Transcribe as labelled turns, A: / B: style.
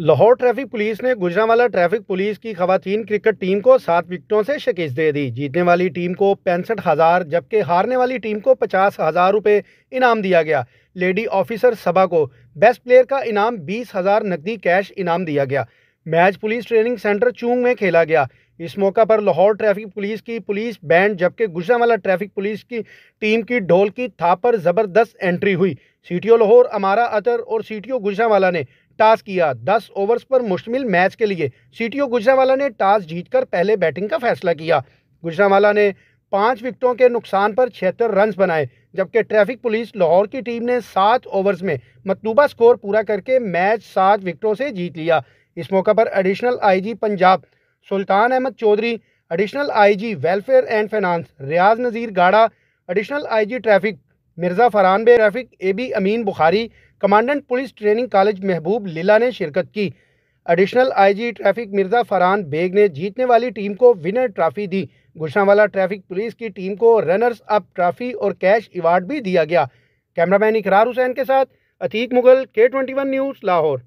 A: Lahore traffic police ने Gujranwala traffic police की खवतान cricket team को सात विकटों से शिकस्त दे दी जीतने वाली टीम को पैंसठ हज़ार जबकि हारने वाली टीम को पचास हज़ार रुपये इनाम दिया गया लेडी ऑफिसर सभा को बेस्ट प्लेयर का इनाम बीस हज़ार नकदी कैश इनाम दिया गया match police training centre Chung में खेला गया इस मौका पर लाहौर ट्रैफिक पुलिस की पुलिस बैंड जबकि गुजरावाला ट्रैफिक पुलिस की टीम की ढोल की थापर पर ज़बरदस्त एंट्री हुई सी टी ओ लाहौर अमारा अतर और सी टी ओ गुजरावाला ने टॉस किया दस ओवर्स पर मुश्तमिल मैच के लिए सी टी ओ गुजरावाला ने टॉस जीतकर पहले बैटिंग का फैसला किया गुजरावाला ने पाँच विकटों के नुकसान पर छिहत्तर रन बनाए जबकि ट्रैफिक पुलिस लाहौर की टीम ने सात ओवर्स में मतलूबा स्कोर पूरा करके मैच सात विकटों से जीत लिया इस मौका पर additional IG Punjab Sultan Ahmed Chaudhry additional IG welfare and finance Riaz Nazir Gara additional IG traffic Mirza Farhan Baig Rafiq A B Amin Bukhari commandant police training college Mahboob Leela ने शिरकत की additional IG traffic Mirza Farhan Baig ने जीतने वाली टीम को विनर ट्रॉफी दी गुशावाला ट्रैफिक पुलिस की टीम को रनर्स अप ट्रॉफी और कैश अवार्ड भी दिया गया कैमरामैन इकरार हुसैन के साथ अतीक मुगल के ट्वेंटी वन न्यूज़ लाहौर